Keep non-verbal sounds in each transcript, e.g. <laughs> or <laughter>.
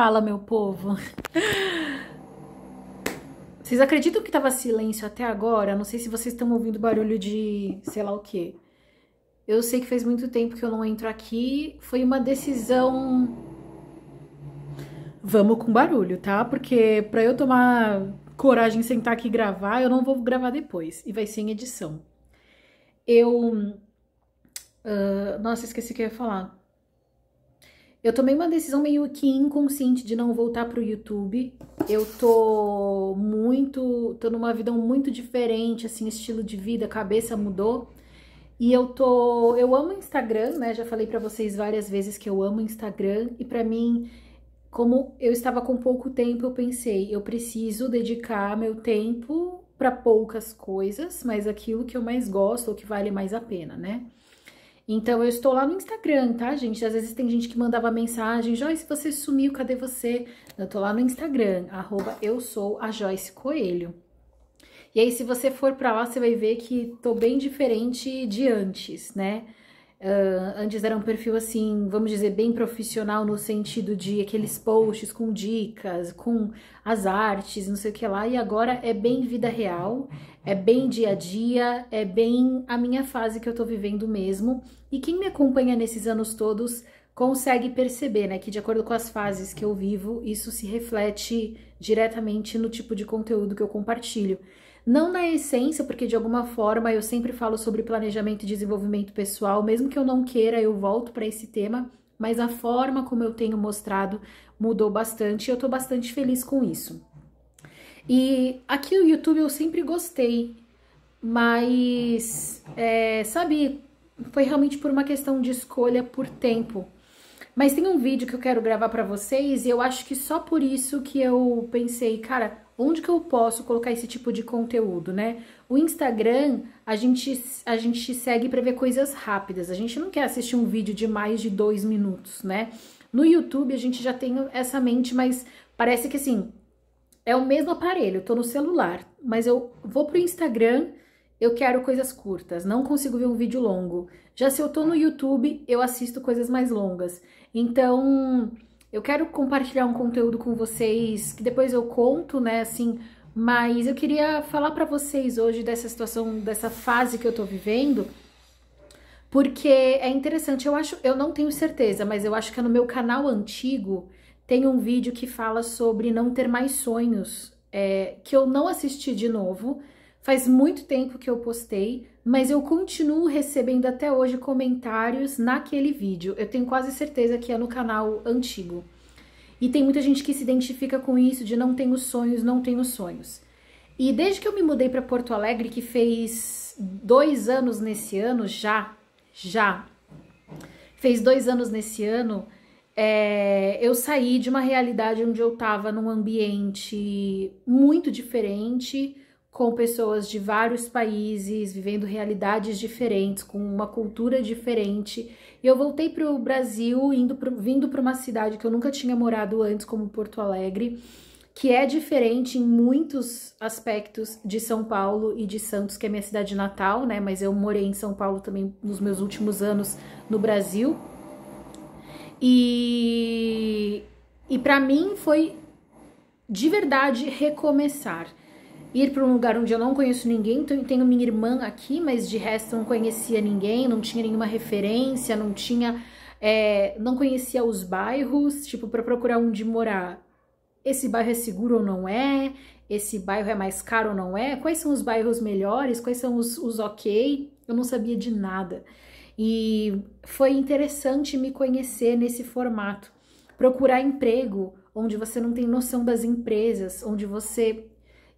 Fala, meu povo. Vocês acreditam que tava silêncio até agora? Não sei se vocês estão ouvindo barulho de sei lá o quê. Eu sei que faz muito tempo que eu não entro aqui. Foi uma decisão. Vamos com barulho, tá? Porque para eu tomar coragem de sentar aqui e gravar, eu não vou gravar depois. E vai ser em edição. Eu. Uh, nossa, esqueci o que eu ia falar. Eu tomei uma decisão meio que inconsciente de não voltar pro YouTube. Eu tô muito, tô numa vida muito diferente, assim, estilo de vida, cabeça mudou. E eu tô, eu amo Instagram, né? Já falei para vocês várias vezes que eu amo Instagram e para mim como eu estava com pouco tempo, eu pensei, eu preciso dedicar meu tempo para poucas coisas, mas aquilo que eu mais gosto ou que vale mais a pena, né? Então eu estou lá no Instagram, tá, gente? Às vezes tem gente que mandava mensagem, Joyce, você sumiu, cadê você? Eu tô lá no Instagram, arroba eu sou a Joyce Coelho. E aí, se você for para lá, você vai ver que tô bem diferente de antes, né? Uh, antes era um perfil assim, vamos dizer, bem profissional no sentido de aqueles posts com dicas, com as artes, não sei o que lá, e agora é bem vida real, é bem dia a dia, é bem a minha fase que eu tô vivendo mesmo. E quem me acompanha nesses anos todos consegue perceber, né, que de acordo com as fases que eu vivo, isso se reflete diretamente no tipo de conteúdo que eu compartilho. Não na essência, porque de alguma forma eu sempre falo sobre planejamento e desenvolvimento pessoal, mesmo que eu não queira, eu volto para esse tema, mas a forma como eu tenho mostrado mudou bastante e eu tô bastante feliz com isso. E aqui no YouTube eu sempre gostei, mas, é, sabe, foi realmente por uma questão de escolha por tempo. Mas tem um vídeo que eu quero gravar para vocês e eu acho que só por isso que eu pensei, cara, onde que eu posso colocar esse tipo de conteúdo, né? O Instagram, a gente, a gente segue para ver coisas rápidas. A gente não quer assistir um vídeo de mais de dois minutos, né? No YouTube, a gente já tem essa mente, mas parece que assim, é o mesmo aparelho, eu tô no celular, mas eu vou pro Instagram, eu quero coisas curtas, não consigo ver um vídeo longo. Já se eu tô no YouTube, eu assisto coisas mais longas. Então, eu quero compartilhar um conteúdo com vocês que depois eu conto, né, assim, mas eu queria falar para vocês hoje dessa situação, dessa fase que eu tô vivendo, porque é interessante, eu acho, eu não tenho certeza, mas eu acho que é no meu canal antigo tem um vídeo que fala sobre não ter mais sonhos, é, que eu não assisti de novo. Faz muito tempo que eu postei, mas eu continuo recebendo até hoje comentários naquele vídeo. Eu tenho quase certeza que é no canal antigo. E tem muita gente que se identifica com isso de não tenho sonhos, não tenho sonhos. E desde que eu me mudei para Porto Alegre, que fez dois anos nesse ano já, já, fez dois anos nesse ano, é, eu saí de uma realidade onde eu estava num ambiente muito diferente, com pessoas de vários países, vivendo realidades diferentes, com uma cultura diferente. E eu voltei para o Brasil, indo pro, vindo para uma cidade que eu nunca tinha morado antes, como Porto Alegre, que é diferente em muitos aspectos de São Paulo e de Santos, que é minha cidade natal, né? Mas eu morei em São Paulo também nos meus últimos anos no Brasil. E, e para mim foi de verdade recomeçar. Ir para um lugar onde eu não conheço ninguém, então tenho minha irmã aqui, mas de resto não conhecia ninguém, não tinha nenhuma referência, não tinha. É, não conhecia os bairros, tipo, para procurar onde morar. Esse bairro é seguro ou não é? Esse bairro é mais caro ou não é? Quais são os bairros melhores? Quais são os, os ok? Eu não sabia de nada. E foi interessante me conhecer nesse formato. Procurar emprego onde você não tem noção das empresas, onde você.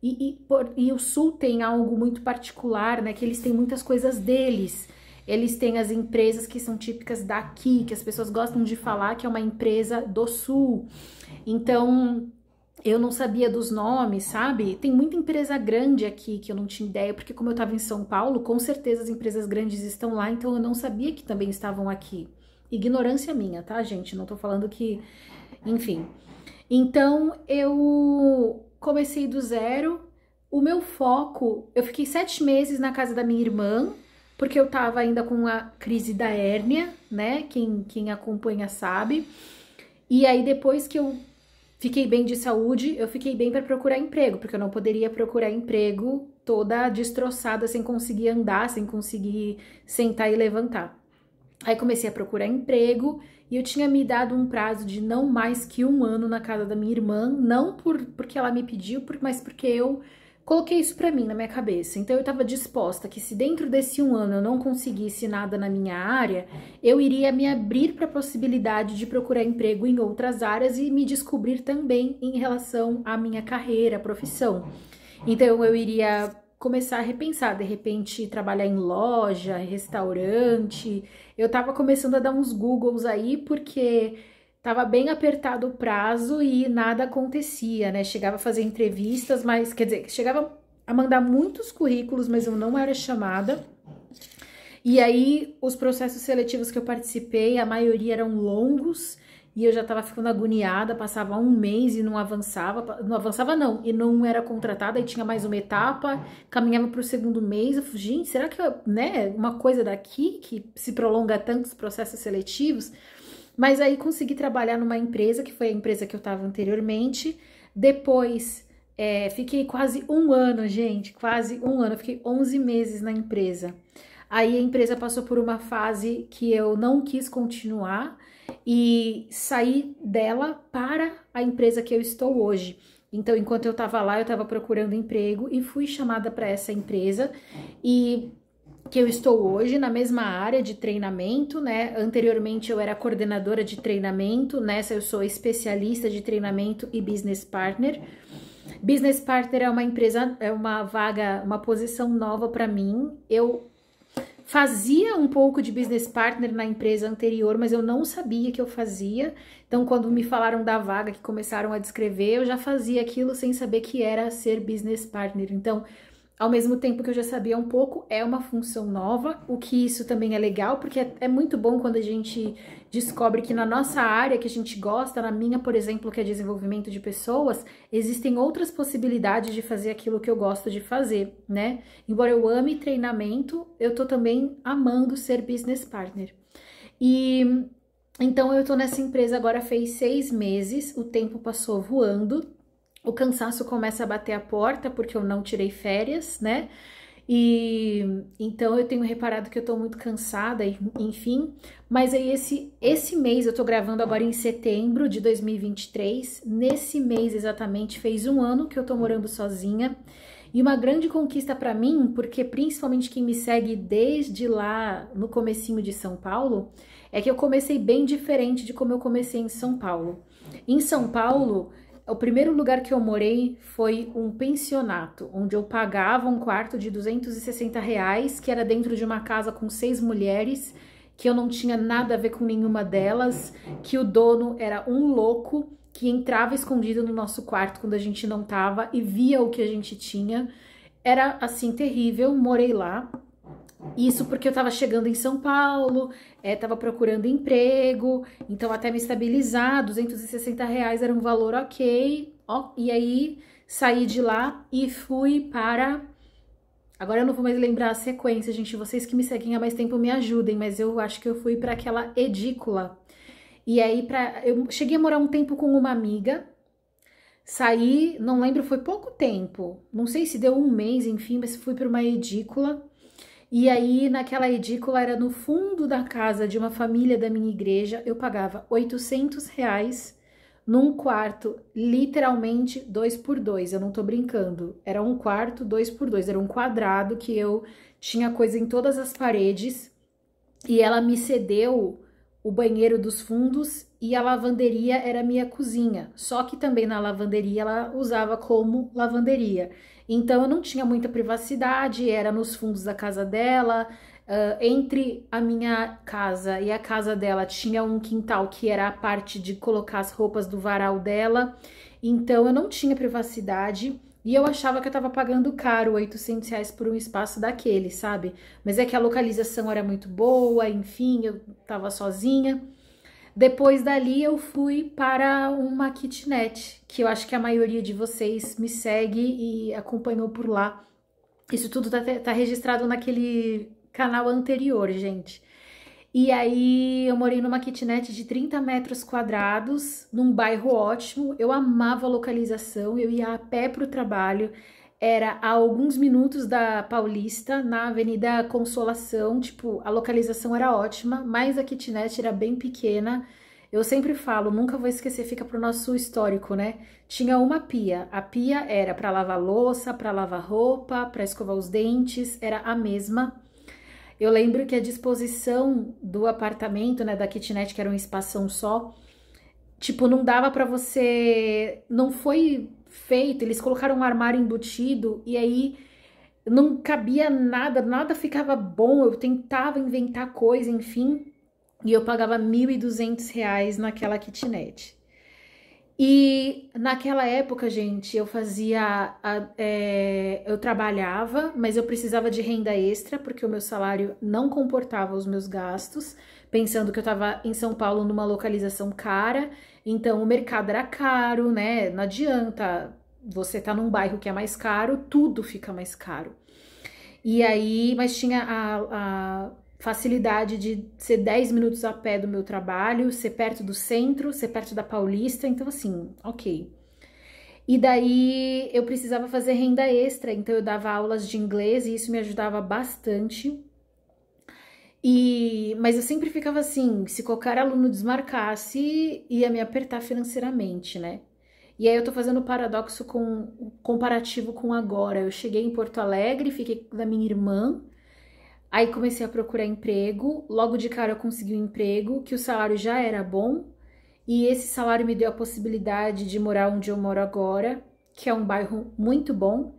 E, e, por... e o Sul tem algo muito particular, né? Que eles têm muitas coisas deles. Eles têm as empresas que são típicas daqui, que as pessoas gostam de falar que é uma empresa do Sul. Então, eu não sabia dos nomes, sabe? Tem muita empresa grande aqui que eu não tinha ideia, porque como eu estava em São Paulo, com certeza as empresas grandes estão lá, então eu não sabia que também estavam aqui. Ignorância minha, tá, gente? Não tô falando que, enfim. Então eu comecei do zero. O meu foco, eu fiquei sete meses na casa da minha irmã, porque eu tava ainda com a crise da hérnia, né? Quem, quem acompanha sabe. E aí, depois que eu fiquei bem de saúde, eu fiquei bem para procurar emprego, porque eu não poderia procurar emprego toda destroçada, sem conseguir andar, sem conseguir sentar e levantar. Aí comecei a procurar emprego e eu tinha me dado um prazo de não mais que um ano na casa da minha irmã, não por, porque ela me pediu, mas porque eu Coloquei isso para mim na minha cabeça. Então eu estava disposta que se dentro desse um ano eu não conseguisse nada na minha área, eu iria me abrir para a possibilidade de procurar emprego em outras áreas e me descobrir também em relação à minha carreira, profissão. Então eu iria começar a repensar, de repente trabalhar em loja, restaurante. Eu estava começando a dar uns Googles aí porque Tava bem apertado o prazo e nada acontecia, né? Chegava a fazer entrevistas, mas quer dizer, chegava a mandar muitos currículos, mas eu não era chamada. E aí, os processos seletivos que eu participei, a maioria eram longos e eu já estava ficando agoniada, passava um mês e não avançava, não avançava não, e não era contratada, e tinha mais uma etapa, caminhava para o segundo mês, eu falei, gente, será que, eu, né, uma coisa daqui que se prolonga tanto os processos seletivos? Mas aí consegui trabalhar numa empresa, que foi a empresa que eu estava anteriormente. Depois, é, fiquei quase um ano, gente, quase um ano. Fiquei 11 meses na empresa. Aí a empresa passou por uma fase que eu não quis continuar e saí dela para a empresa que eu estou hoje. Então, enquanto eu estava lá, eu estava procurando emprego e fui chamada para essa empresa. E que eu estou hoje na mesma área de treinamento, né? Anteriormente eu era coordenadora de treinamento, nessa eu sou especialista de treinamento e business partner. Business partner é uma empresa, é uma vaga, uma posição nova para mim. Eu fazia um pouco de business partner na empresa anterior, mas eu não sabia que eu fazia. Então, quando me falaram da vaga que começaram a descrever, eu já fazia aquilo sem saber que era ser business partner. Então, ao mesmo tempo que eu já sabia um pouco, é uma função nova, o que isso também é legal, porque é, é muito bom quando a gente descobre que na nossa área que a gente gosta, na minha, por exemplo, que é desenvolvimento de pessoas, existem outras possibilidades de fazer aquilo que eu gosto de fazer, né? Embora eu ame treinamento, eu tô também amando ser business partner. E então eu tô nessa empresa agora fez seis meses, o tempo passou voando, o cansaço começa a bater a porta porque eu não tirei férias, né? E então eu tenho reparado que eu tô muito cansada, enfim. Mas aí esse, esse mês, eu tô gravando agora em setembro de 2023. Nesse mês exatamente fez um ano que eu tô morando sozinha. E uma grande conquista para mim, porque principalmente quem me segue desde lá no comecinho de São Paulo, é que eu comecei bem diferente de como eu comecei em São Paulo. Em São Paulo, o primeiro lugar que eu morei foi um pensionato, onde eu pagava um quarto de 260 reais, que era dentro de uma casa com seis mulheres, que eu não tinha nada a ver com nenhuma delas, que o dono era um louco que entrava escondido no nosso quarto quando a gente não tava e via o que a gente tinha. Era assim terrível, morei lá. Isso porque eu estava chegando em São Paulo, estava é, procurando emprego, então até me estabilizar, 260 reais era um valor ok. Ó, e aí saí de lá e fui para. Agora eu não vou mais lembrar a sequência, gente. Vocês que me seguem há mais tempo me ajudem, mas eu acho que eu fui para aquela edícula. E aí para eu cheguei a morar um tempo com uma amiga. Saí, não lembro, foi pouco tempo. Não sei se deu um mês, enfim, mas fui para uma edícula e aí, naquela edícula, era no fundo da casa de uma família da minha igreja, eu pagava 800 reais num quarto, literalmente dois por dois, eu não tô brincando. Era um quarto, dois por dois, era um quadrado que eu tinha coisa em todas as paredes e ela me cedeu o banheiro dos fundos e a lavanderia era minha cozinha. Só que também na lavanderia ela usava como lavanderia. Então eu não tinha muita privacidade, era nos fundos da casa dela. Uh, entre a minha casa e a casa dela tinha um quintal que era a parte de colocar as roupas do varal dela. Então eu não tinha privacidade. E eu achava que eu tava pagando caro, 800 reais por um espaço daquele, sabe? Mas é que a localização era muito boa, enfim, eu tava sozinha. Depois dali eu fui para uma kitnet, que eu acho que a maioria de vocês me segue e acompanhou por lá. Isso tudo tá, tá registrado naquele canal anterior, gente. E aí eu morei numa kitnet de 30 metros quadrados, num bairro ótimo. Eu amava a localização, eu ia a pé pro trabalho. Era a alguns minutos da Paulista, na Avenida Consolação. Tipo, a localização era ótima, mas a kitnet era bem pequena. Eu sempre falo, nunca vou esquecer, fica pro nosso histórico, né? Tinha uma pia. A pia era para lavar louça, para lavar roupa, para escovar os dentes, era a mesma. Eu lembro que a disposição do apartamento, né, da kitnet, que era um espação só, tipo, não dava para você. Não foi feito, eles colocaram um armário embutido e aí não cabia nada, nada ficava bom. Eu tentava inventar coisa, enfim, e eu pagava R$ 1.200 naquela kitnet. E naquela época, gente, eu fazia. A, é, eu trabalhava, mas eu precisava de renda extra, porque o meu salário não comportava os meus gastos, pensando que eu estava em São Paulo numa localização cara, então o mercado era caro, né? Não adianta você tá num bairro que é mais caro, tudo fica mais caro. E aí, mas tinha a, a facilidade de ser 10 minutos a pé do meu trabalho, ser perto do centro, ser perto da Paulista, então assim, ok. E daí eu precisava fazer renda extra, então eu dava aulas de inglês e isso me ajudava bastante. E, mas eu sempre ficava assim, se qualquer aluno desmarcasse, ia me apertar financeiramente, né? E aí eu tô fazendo paradoxo com comparativo com agora. Eu cheguei em Porto Alegre, fiquei da minha irmã, Aí comecei a procurar emprego, logo de cara eu consegui um emprego que o salário já era bom e esse salário me deu a possibilidade de morar onde eu moro agora, que é um bairro muito bom.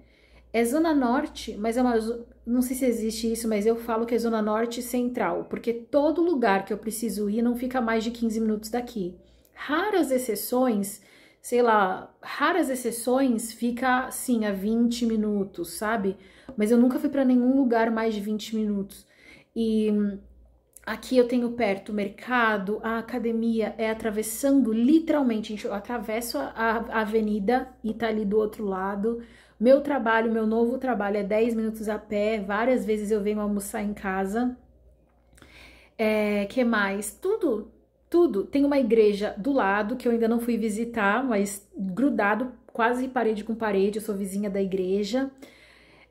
É zona norte, mas é uma não sei se existe isso, mas eu falo que é zona norte central, porque todo lugar que eu preciso ir não fica mais de 15 minutos daqui. Raras exceções sei lá, raras exceções, fica assim a 20 minutos, sabe? Mas eu nunca fui para nenhum lugar mais de 20 minutos. E hum, aqui eu tenho perto o mercado, a academia, é atravessando literalmente, eu atravesso a, a avenida e tá ali do outro lado. Meu trabalho, meu novo trabalho é 10 minutos a pé, várias vezes eu venho almoçar em casa. É, que mais? Tudo, tudo. Tem uma igreja do lado que eu ainda não fui visitar, mas grudado, quase parede com parede, eu sou vizinha da igreja.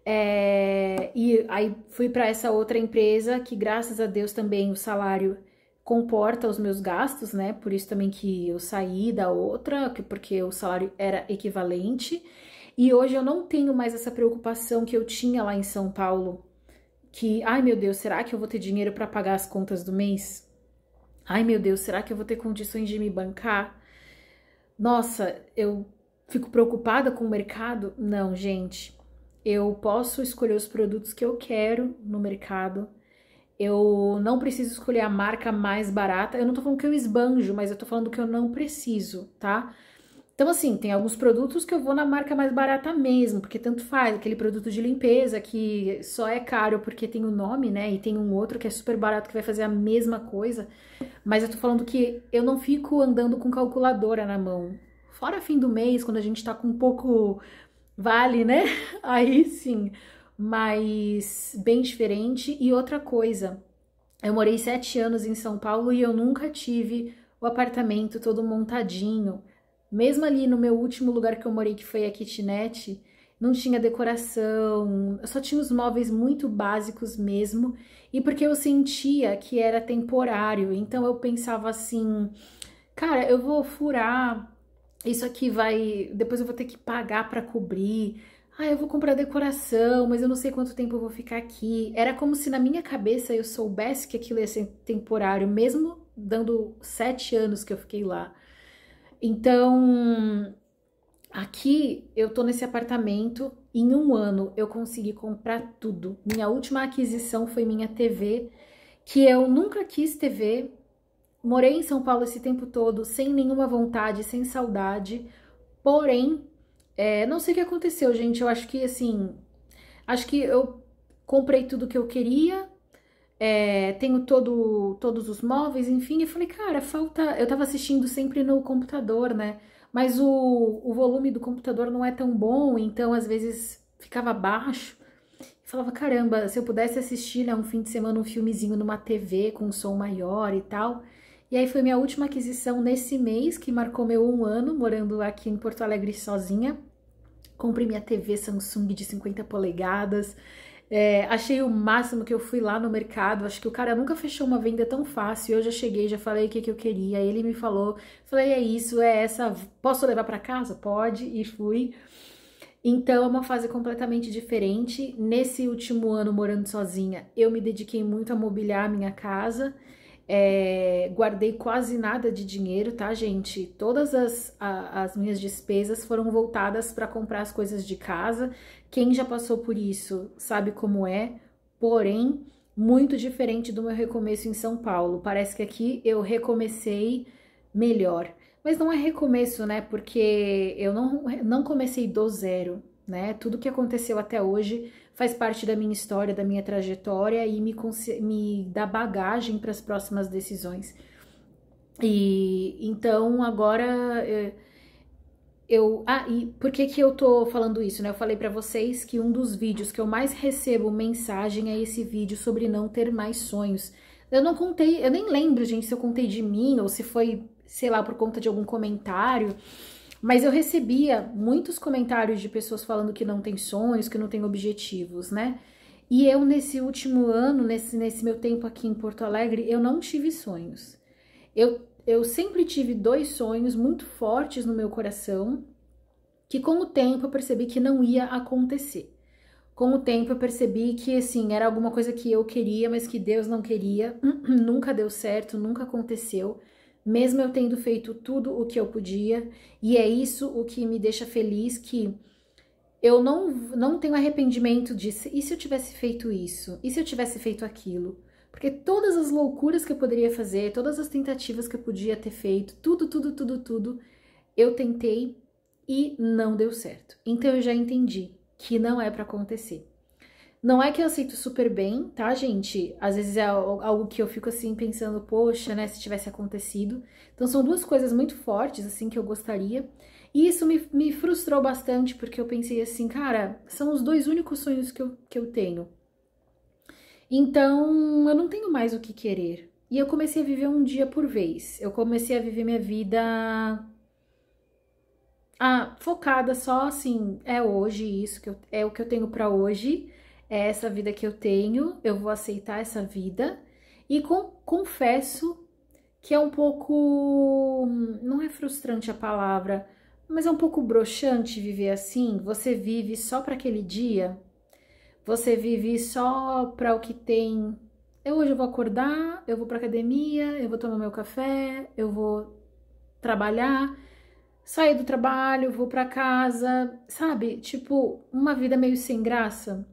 É, e aí fui para essa outra empresa que, graças a Deus, também o salário comporta os meus gastos, né? Por isso também que eu saí da outra, porque o salário era equivalente. E hoje eu não tenho mais essa preocupação que eu tinha lá em São Paulo, que, ai meu Deus, será que eu vou ter dinheiro para pagar as contas do mês? Ai meu Deus, será que eu vou ter condições de me bancar? Nossa, eu fico preocupada com o mercado? Não, gente. Eu posso escolher os produtos que eu quero no mercado. Eu não preciso escolher a marca mais barata. Eu não tô falando que eu esbanjo, mas eu tô falando que eu não preciso, tá? Então, assim, tem alguns produtos que eu vou na marca mais barata mesmo, porque tanto faz, aquele produto de limpeza que só é caro porque tem o um nome, né? E tem um outro que é super barato que vai fazer a mesma coisa. Mas eu tô falando que eu não fico andando com calculadora na mão. Fora fim do mês, quando a gente tá com um pouco vale, né? <laughs> Aí sim. Mas bem diferente. E outra coisa, eu morei sete anos em São Paulo e eu nunca tive o apartamento todo montadinho. Mesmo ali no meu último lugar que eu morei, que foi a kitnet, não tinha decoração, só tinha os móveis muito básicos mesmo, e porque eu sentia que era temporário, então eu pensava assim, cara, eu vou furar, isso aqui vai, depois eu vou ter que pagar para cobrir. Ah, eu vou comprar decoração, mas eu não sei quanto tempo eu vou ficar aqui. Era como se na minha cabeça eu soubesse que aquilo ia ser temporário, mesmo dando sete anos que eu fiquei lá. Então, aqui eu tô nesse apartamento. Em um ano eu consegui comprar tudo. Minha última aquisição foi minha TV, que eu nunca quis TV. Morei em São Paulo esse tempo todo, sem nenhuma vontade, sem saudade. Porém, é, não sei o que aconteceu, gente. Eu acho que assim. Acho que eu comprei tudo que eu queria, é, tenho todo, todos os móveis, enfim. E falei, cara, falta. Eu tava assistindo sempre no computador, né? Mas o, o volume do computador não é tão bom, então às vezes ficava baixo. falava, caramba, se eu pudesse assistir né, um fim de semana um filmezinho numa TV com um som maior e tal. E aí foi minha última aquisição nesse mês, que marcou meu um ano morando aqui em Porto Alegre sozinha. Comprei minha TV Samsung de 50 polegadas. É, achei o máximo que eu fui lá no mercado. Acho que o cara nunca fechou uma venda tão fácil. Eu já cheguei, já falei o que, que eu queria. Ele me falou, falei: é isso, é essa. Posso levar para casa? Pode. E fui. Então, é uma fase completamente diferente. Nesse último ano morando sozinha, eu me dediquei muito a mobiliar a minha casa. É, guardei quase nada de dinheiro, tá, gente? Todas as, a, as minhas despesas foram voltadas para comprar as coisas de casa. Quem já passou por isso sabe como é, porém, muito diferente do meu recomeço em São Paulo. Parece que aqui eu recomecei melhor. Mas não é recomeço, né? Porque eu não, não comecei do zero, né? Tudo que aconteceu até hoje faz parte da minha história, da minha trajetória e me, me dá bagagem para as próximas decisões. E então agora é, eu. Ah, e por que, que eu tô falando isso, né? Eu falei para vocês que um dos vídeos que eu mais recebo mensagem é esse vídeo sobre não ter mais sonhos. Eu não contei, eu nem lembro, gente, se eu contei de mim ou se foi, sei lá, por conta de algum comentário. Mas eu recebia muitos comentários de pessoas falando que não tem sonhos, que não tem objetivos, né? E eu, nesse último ano, nesse, nesse meu tempo aqui em Porto Alegre, eu não tive sonhos. Eu, eu sempre tive dois sonhos muito fortes no meu coração, que com o tempo eu percebi que não ia acontecer. Com o tempo eu percebi que, assim, era alguma coisa que eu queria, mas que Deus não queria, <clears throat> nunca deu certo, nunca aconteceu mesmo eu tendo feito tudo o que eu podia, e é isso o que me deixa feliz que eu não, não tenho arrependimento disso e se eu tivesse feito isso? E se eu tivesse feito aquilo? Porque todas as loucuras que eu poderia fazer, todas as tentativas que eu podia ter feito, tudo, tudo, tudo, tudo, eu tentei e não deu certo. Então eu já entendi que não é para acontecer. Não é que eu aceito super bem, tá, gente? Às vezes é algo que eu fico assim pensando, poxa, né, se tivesse acontecido. Então são duas coisas muito fortes, assim, que eu gostaria. E isso me, me frustrou bastante, porque eu pensei assim, cara, são os dois únicos sonhos que eu, que eu tenho. Então eu não tenho mais o que querer. E eu comecei a viver um dia por vez. Eu comecei a viver minha vida ah, focada só assim, é hoje isso que eu, é o que eu tenho para hoje é essa vida que eu tenho, eu vou aceitar essa vida. E com, confesso que é um pouco. Não é frustrante a palavra, mas é um pouco broxante viver assim. Você vive só para aquele dia, você vive só para o que tem. Eu hoje eu vou acordar, eu vou para academia, eu vou tomar meu café, eu vou trabalhar, sair do trabalho, vou para casa, sabe? Tipo, uma vida meio sem graça.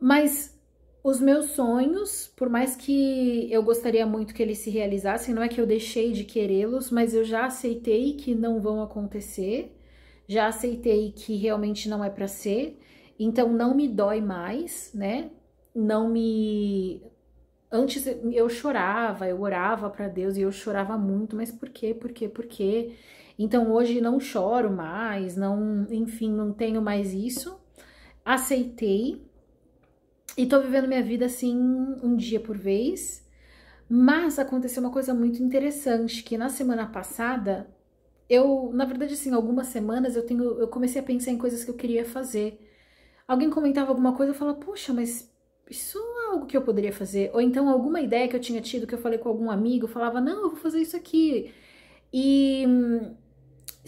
Mas os meus sonhos, por mais que eu gostaria muito que eles se realizassem, não é que eu deixei de querê-los, mas eu já aceitei que não vão acontecer, já aceitei que realmente não é para ser, então não me dói mais, né? Não me. Antes eu chorava, eu orava para Deus e eu chorava muito, mas por quê, por quê, por quê? Então hoje não choro mais, não, enfim, não tenho mais isso. Aceitei e tô vivendo minha vida assim, um dia por vez. Mas aconteceu uma coisa muito interessante, que na semana passada, eu, na verdade, assim, algumas semanas eu tenho, eu comecei a pensar em coisas que eu queria fazer. Alguém comentava alguma coisa, eu falava, puxa, mas isso é algo que eu poderia fazer. Ou então alguma ideia que eu tinha tido, que eu falei com algum amigo, falava, não, eu vou fazer isso aqui. E hum,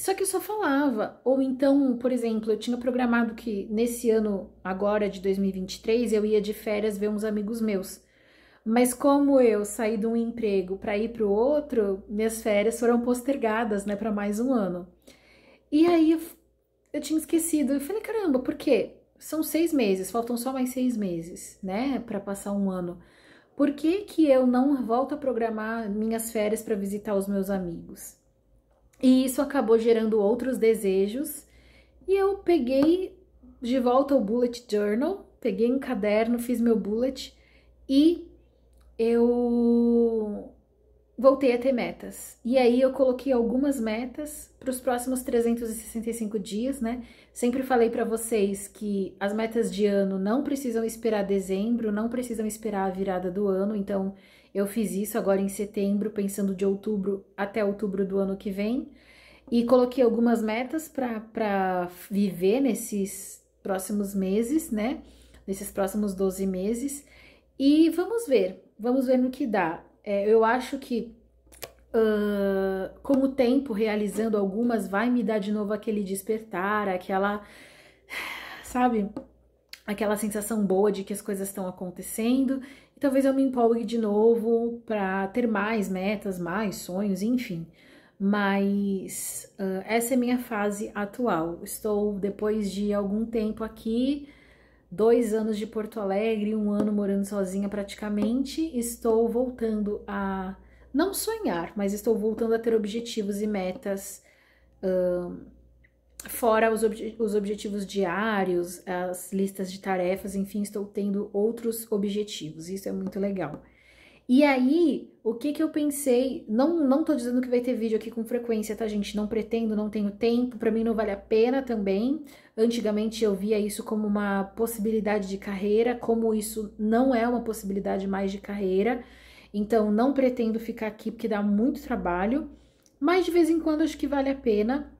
só que eu só falava. Ou então, por exemplo, eu tinha programado que nesse ano agora de 2023 eu ia de férias ver uns amigos meus. Mas como eu saí de um emprego para ir para o outro, minhas férias foram postergadas, né, para mais um ano. E aí eu, eu tinha esquecido. Eu falei, caramba, por quê? São seis meses, faltam só mais seis meses, né, para passar um ano. Por que, que eu não volto a programar minhas férias para visitar os meus amigos? E isso acabou gerando outros desejos. E eu peguei de volta o bullet journal, peguei um caderno, fiz meu bullet e eu voltei a ter metas. E aí eu coloquei algumas metas para os próximos 365 dias, né? Sempre falei para vocês que as metas de ano não precisam esperar dezembro, não precisam esperar a virada do ano, então eu fiz isso agora em setembro, pensando de outubro até outubro do ano que vem. E coloquei algumas metas para viver nesses próximos meses, né? Nesses próximos 12 meses. E vamos ver, vamos ver no que dá. É, eu acho que uh, ah, com o tempo, realizando algumas, vai me dar de novo aquele despertar, aquela, sabe, aquela sensação boa de que as coisas estão acontecendo. E talvez eu me empolgue de novo para ter mais metas, mais sonhos, enfim. Mas uh, essa é minha fase atual. Estou depois de algum tempo aqui dois anos de Porto Alegre, um ano morando sozinha praticamente, estou voltando a não sonhar, mas estou voltando a ter objetivos e metas. Uh, fora os, ob os, objetivos diários, as listas de tarefas, enfim, estou tendo outros objetivos. Isso é muito legal. E aí, o que que eu pensei? Não, não tô dizendo que vai ter vídeo aqui com frequência, tá, gente? Não pretendo, não tenho tempo, para mim não vale a pena também. Antigamente eu via isso como uma possibilidade de carreira, como isso não é uma possibilidade mais de carreira. Então não pretendo ficar aqui porque dá muito trabalho, mas de vez em quando acho que vale a pena.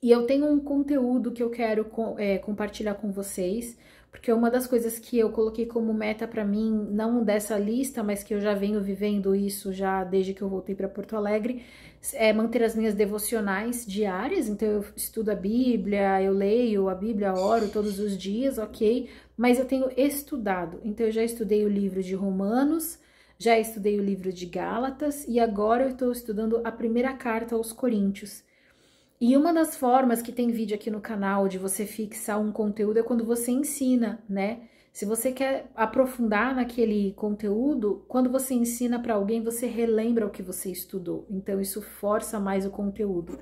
E eu tenho um conteúdo que eu quero é, compartilhar com vocês, porque uma das coisas que eu coloquei como meta para mim, não dessa lista, mas que eu já venho vivendo isso já desde que eu voltei para Porto Alegre, é manter as minhas devocionais diárias. Então eu estudo a Bíblia, eu leio a Bíblia, oro todos os dias, ok? Mas eu tenho estudado. Então eu já estudei o livro de Romanos, já estudei o livro de Gálatas e agora eu estou estudando a primeira carta aos Coríntios. E uma das formas que tem vídeo aqui no canal de você fixar um conteúdo é quando você ensina, né? Se você quer aprofundar naquele conteúdo, quando você ensina para alguém, você relembra o que você estudou. Então isso força mais o conteúdo.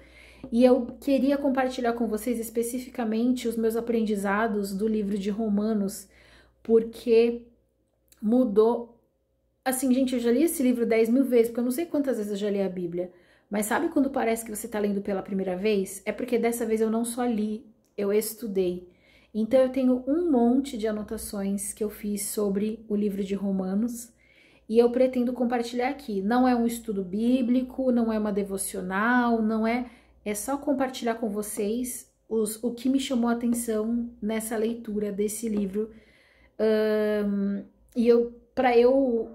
E eu queria compartilhar com vocês especificamente os meus aprendizados do livro de Romanos, porque mudou. Assim, gente, eu já li esse livro 10 mil vezes, porque eu não sei quantas vezes eu já li a Bíblia. Mas sabe quando parece que você está lendo pela primeira vez? É porque dessa vez eu não só li, eu estudei. Então eu tenho um monte de anotações que eu fiz sobre o livro de Romanos e eu pretendo compartilhar aqui. Não é um estudo bíblico, não é uma devocional, não é. É só compartilhar com vocês os, o que me chamou a atenção nessa leitura desse livro. Um, e eu, para eu.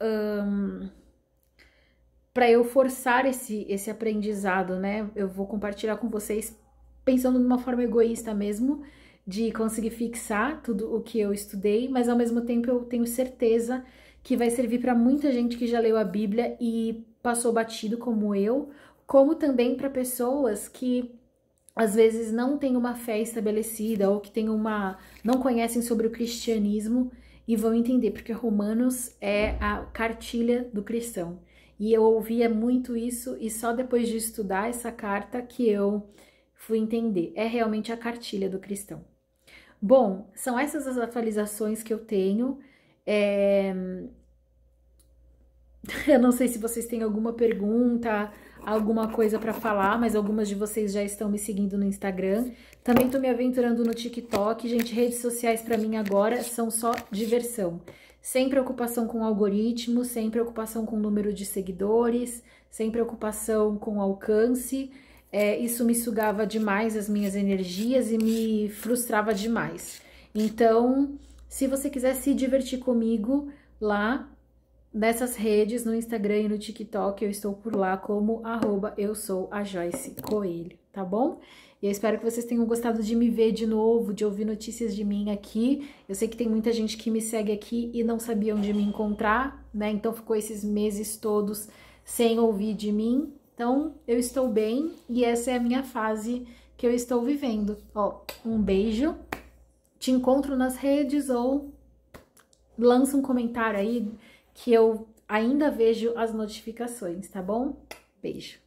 Um, para eu forçar esse, esse aprendizado, né? Eu vou compartilhar com vocês pensando de uma forma egoísta mesmo, de conseguir fixar tudo o que eu estudei, mas ao mesmo tempo eu tenho certeza que vai servir para muita gente que já leu a Bíblia e passou batido como eu, como também para pessoas que às vezes não têm uma fé estabelecida ou que tem uma não conhecem sobre o cristianismo e vão entender porque Romanos é a cartilha do cristão. E eu ouvia muito isso e só depois de estudar essa carta que eu fui entender. É realmente a cartilha do cristão. Bom, são essas as atualizações que eu tenho. É... <laughs> Eu não sei se vocês têm alguma pergunta, alguma coisa para falar, mas algumas de vocês já estão me seguindo no Instagram. Também tô me aventurando no TikTok. Gente, redes sociais para mim agora são só diversão sem preocupação com algoritmo, sem preocupação com número de seguidores, sem preocupação com alcance. É, isso me sugava demais as minhas energias e me frustrava demais. Então, se você quiser se divertir comigo lá nessas redes, no Instagram e no TikTok, eu estou por lá como arroba eu sou a Joyce Coelho, tá bom? E eu espero que vocês tenham gostado de me ver de novo, de ouvir notícias de mim aqui. Eu sei que tem muita gente que me segue aqui e não sabia onde me encontrar, né? Então ficou esses meses todos sem ouvir de mim. Então eu estou bem e essa é a minha fase que eu estou vivendo. Ó, um beijo. Te encontro nas redes ou lança um comentário aí que eu ainda vejo as notificações, tá bom? Beijo.